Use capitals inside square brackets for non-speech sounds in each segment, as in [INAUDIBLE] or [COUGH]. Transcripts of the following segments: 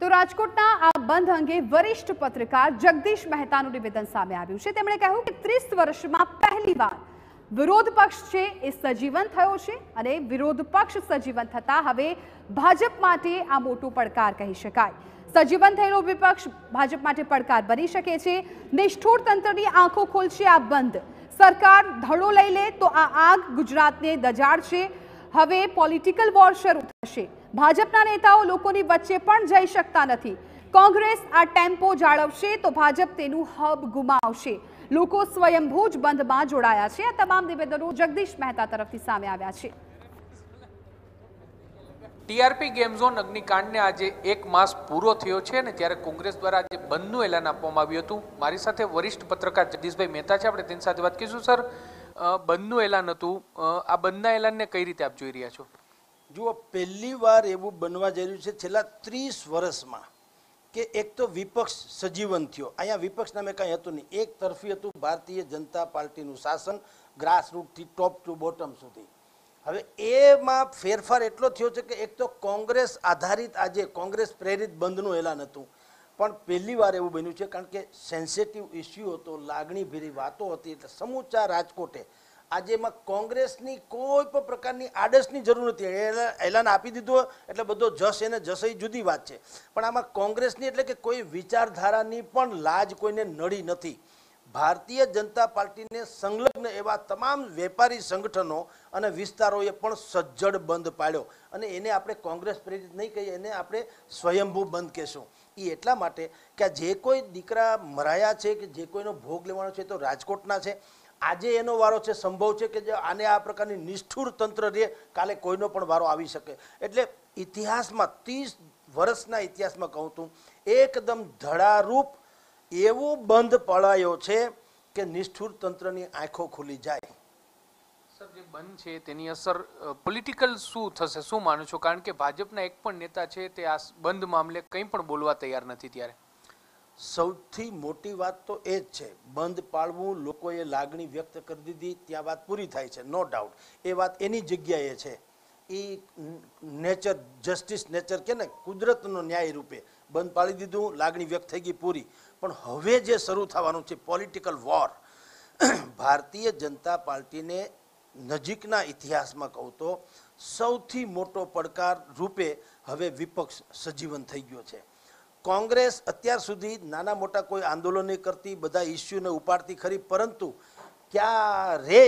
તો રાજકોટના આ બંધ અંગે વરિષ્ઠ પત્રકાર જગદીશ મહેતાનું નિવેદન સામે આવ્યું છે તેમણે કહ્યું કે ત્રીસ વર્ષમાં પહેલીવાર વિરોધ પક્ષ છે એ સજીવન થયો છે અને વિરોધ પક્ષ સજીવન થતાં હવે ભાજપ માટે આ મોટો પડકાર કહી શકાય સજીવન થયેલો વિપક્ષ ભાજપ માટે પડકાર બની શકે છે નિષ્ઠુર તંત્રની આંખો ખોલશે આ બંધ સરકાર ધડો લઈ લે તો આ આગ ગુજરાતને દજાડશે હવે પોલિટિકલ વોર શરૂ થશે ભાજપના નેતાઓ લોકોની વચ્ચે પણ જઈ શકતા નથી કોંગ્રેસ આ ટેમ્પો જાળવશે તો ભાજપ તેનું હબ ગુમાવશે લોકો સ્વયંભૂ જ બંધમાં જોડાયા છે આ તમામ નિવેદનો જગદીશ મહેતા તરફથી સામે આવ્યા છે ટીઆરપી ગેમ ઝોન અગ્નિકાંડને આજે એક માસ પૂરો થયો છે અને ત્યારે કોંગ્રેસ દ્વારા આજે બંધનું એલાન આપવામાં આવ્યું હતું મારી સાથે વરિષ્ઠ પત્રકાર જગદીશભાઈ મહેતા છે આપણે તેની સાથે વાત કરીશું સર બંધનું એલાન હતું આ બંધના એલાનને કઈ રીતે આપ જોઈ રહ્યા છો જુઓ પહેલી વાર એવું બનવા જઈ રહ્યું છે છેલ્લા ત્રીસ વર્ષમાં કે એક તો વિપક્ષ સજીવન થયો અહીંયા વિપક્ષ નામે કાંઈ હતું નહીં એક તરફી હતું ભારતીય જનતા પાર્ટીનું શાસન ગ્રાસરૂટથી ટોપ ટુ બોટમ સુધી હવે એમાં ફેરફાર એટલો થયો છે કે એક તો કોંગ્રેસ આધારિત આજે કોંગ્રેસ પ્રેરિત બંધનું એલાન હતું પણ પહેલી વાર એવું બન્યું છે કારણ કે સેન્સેટિવ ઇસ્યુ હતો લાગણીભીરી વાતો હતી એટલે સમૂચા રાજકોટે આજે એમાં કોંગ્રેસની કોઈ પણ પ્રકારની આડસની જરૂર નથી એલાન આપી દીધું એટલે બધો જશ એને જશે જુદી વાત છે પણ આમાં કોંગ્રેસની એટલે કે કોઈ વિચારધારાની પણ લાજ કોઈને નડી નથી ભારતીય જનતા પાર્ટીને સંલગ્ન એવા તમામ વેપારી સંગઠનો અને વિસ્તારોએ પણ સજ્જડ બંધ પાડ્યો અને એને આપણે કોંગ્રેસ પ્રેરિત નહીં કહીએ એને આપણે સ્વયંભૂ બંધ કહેશું એ એટલા માટે કે જે કોઈ દીકરા મરાયા છે કે જે કોઈનો ભોગ લેવાનો છે તો રાજકોટના છે આજે એનો વારો છે સંભવ છે કે જે આને આ પ્રકારની નિષ્ઠુર તંત્ર રહે કાલે કોઈનો પણ વારો આવી શકે એટલે ઇતિહાસમાં ત્રીસ વર્ષના ઇતિહાસમાં કહું તું એકદમ ધડારૂપ એવો બંધ પડાયો છે કે નિષ્ઠુર તંત્રની આંખો ખુલી જાય સર જે બંધ છે તેની અસર પોલિટિકલ શું થશે શું માનું છું કારણ કે ભાજપના એક પણ નેતા છે તે આ બંધ મામલે કંઈ પણ બોલવા તૈયાર નથી ત્યારે સૌથી મોટી વાત તો એ જ છે બંધ પાળવું લોકોએ લાગણી વ્યક્ત કરી દીધી ત્યાં વાત પૂરી થાય છે નો ડાઉટ એ વાત એની જગ્યાએ છે એ નેચર જસ્ટિસ નેચર કે ને કુદરતનો ન્યાય રૂપે બંધ પાળી દીધું લાગણી વ્યક્ત થઈ ગઈ પૂરી પણ હવે જે શરૂ થવાનું છે પોલિટિકલ વોર [CLEARS THROAT] ભારતીય જનતા પાર્ટીને નજીકના ઇતિહાસમાં કહું તો સૌથી મોટો પડકાર રૂપે હવે વિપક્ષ સજીવન થઈ ગયો છે કોંગ્રેસ અત્યાર સુધી નાના મોટા કોઈ આંદોલન કરતી બધા ઇસ્યુને ઉપાડતી ખરી પરંતુ ક્યારે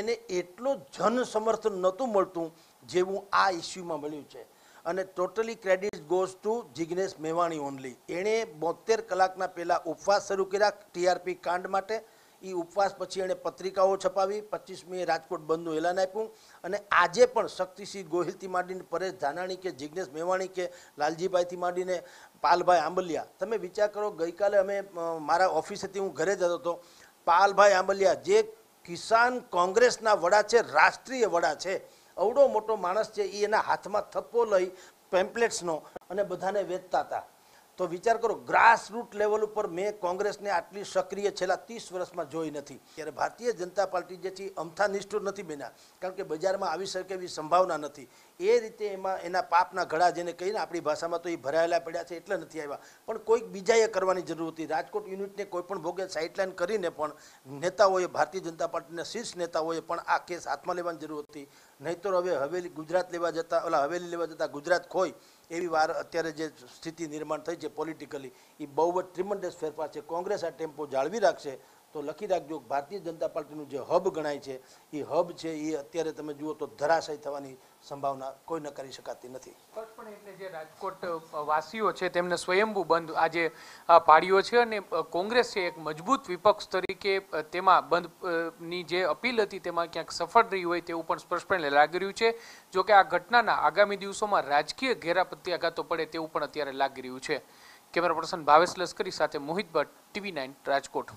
એને એટલું જન સમર્થન નહોતું મળતું જેવું આ ઇસ્યુમાં મળ્યું છે અને totally credit goes to Jignesh Mevani only એણે બોતેર કલાકના પહેલાં ઉપવાસ શરૂ કર્યા ટીઆરપી કાંડ માટે એ ઉપવાસ પછી એણે પત્રિકાઓ છપાવી પચીસમીએ રાજકોટ બંધનું એલાન આપ્યું અને આજે પણ શક્તિસિંહ ગોહિલથી માંડીને પરેશ ધાનાણી કે જિજ્ઞેશ મેવાણી કે લાલજીભાઈથી માંડીને પાલભાઈ આંબલિયા તમે વિચાર કરો ગઈકાલે અમે મારા ઓફિસેથી હું ઘરે જતો હતો પાલભાઈ આંબલિયા જે કિસાન કોંગ્રેસના વડા છે રાષ્ટ્રીય વડા છે અવડો મોટો માણસ છે એ એના હાથમાં થપ્પો લઈ પેમ્પલેટ્સનો અને બધાને વેચતા હતા તો વિચાર કરો ગ્રાસરૂટ લેવલ ઉપર મેં કોંગ્રેસને આટલી સક્રિય છેલ્લા ત્રીસ વર્ષમાં જોઈ નથી ત્યારે ભારતીય જનતા પાર્ટી જે છે અમથા નિષ્ઠુર નથી બન્યા કારણ કે બજારમાં આવી શકે એવી સંભાવના નથી એ રીતે એમાં એના પાપના ઘડા જેને કહીને આપણી ભાષામાં તો એ ભરાયેલા પડ્યા છે એટલે નથી આવ્યા પણ કોઈક બીજાએ કરવાની જરૂર હતી રાજકોટ યુનિટને કોઈ કોઈપણ ભોગે સાઇડલાઇન કરીને પણ નેતાઓએ ભારતીય જનતા પાર્ટીના શીર્ષ નેતાઓએ પણ આ કેસ હાથમાં લેવાની જરૂર હતી નહીતર હવે હવેલી ગુજરાત લેવા જતા ઓલા હવેલી લેવા જતાં ગુજરાત ખોય એવી વાર અત્યારે જે સ્થિતિ નિર્માણ થઈ છે પોલિટિકલી એ બહુ જ ટ્રીમન્ડસ ફેરફાર છે કોંગ્રેસ આ ટેમ્પો જાળવી રાખશે તો લખી રાખજો ભારતીય જનતા પાર્ટીનું જે હબ ગણાય છે એ હબ છે એ અત્યારે તમે જુઓ તો ધરાશય થવાની સંભાવના કોઈ ન કરી શકાતી નથી પણ એટલે જે રાજકોટ વાસીઓ છે તેમને સ્વયંભુ બંધ આજે પાડ્યો છે અને કોંગ્રેસ છે એક મજબૂત વિપક્ષ તરીકે તેમાં બંધની જે અપીલ હતી તેમાં ક્યાંક સફળ રહી હોય તેવું પણ સ્પષ્ટપણે લાગી રહ્યું છે જો કે આ ઘટનાના આગામી દિવસોમાં રાજકીય ઘેરા પ્રત્યાઘાતો પડે તેવું પણ અત્યારે લાગી રહ્યું છે કેમેરા પર્સન ભાવેશ લશ્કરી સાથે મોહિત ભટ્ટ ટીવી નાઇન રાજકોટ